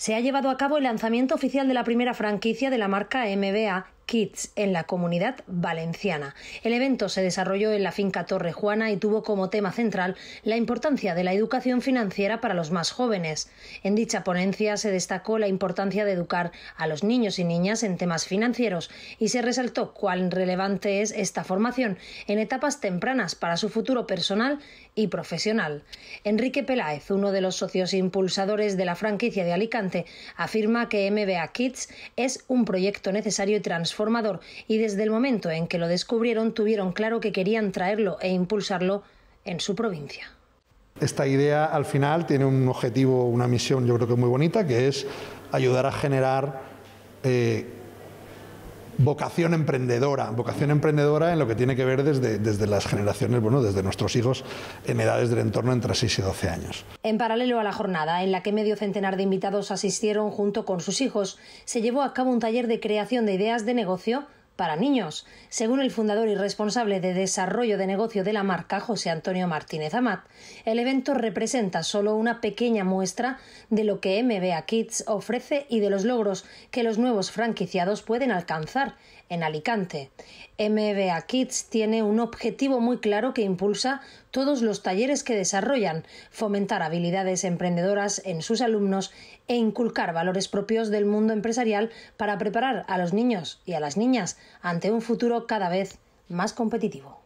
se ha llevado a cabo el lanzamiento oficial de la primera franquicia de la marca MBA Kids en la comunidad valenciana. El evento se desarrolló en la finca Torre Juana y tuvo como tema central la importancia de la educación financiera para los más jóvenes. En dicha ponencia se destacó la importancia de educar a los niños y niñas en temas financieros y se resaltó cuán relevante es esta formación en etapas tempranas para su futuro personal y profesional. Enrique Peláez, uno de los socios impulsadores de la franquicia de Alicante, afirma que MBA Kids es un proyecto necesario y transformador y desde el momento en que lo descubrieron tuvieron claro que querían traerlo e impulsarlo en su provincia. Esta idea al final tiene un objetivo, una misión yo creo que muy bonita, que es ayudar a generar eh, vocación emprendedora, vocación emprendedora en lo que tiene que ver desde, las generaciones, bueno, desde nuestros hijos en edades del entorno entre 6 y 12 años. En paralelo a la jornada, en la que medio centenar de invitados asistieron junto con sus hijos, se llevó a cabo un taller de creación de ideas de negocio para niños, según el fundador y responsable de desarrollo de negocio de la marca, José Antonio Martínez Amat. El evento representa solo una pequeña muestra de lo que MBA Kids ofrece y de los logros que los nuevos franquiciados pueden alcanzar en Alicante. MBA Kids tiene un objetivo muy claro que impulsa todos los talleres que desarrollan, fomentar habilidades emprendedoras en sus alumnos e inculcar valores propios del mundo empresarial para preparar a los niños y a las niñas ante un futuro cada vez más competitivo.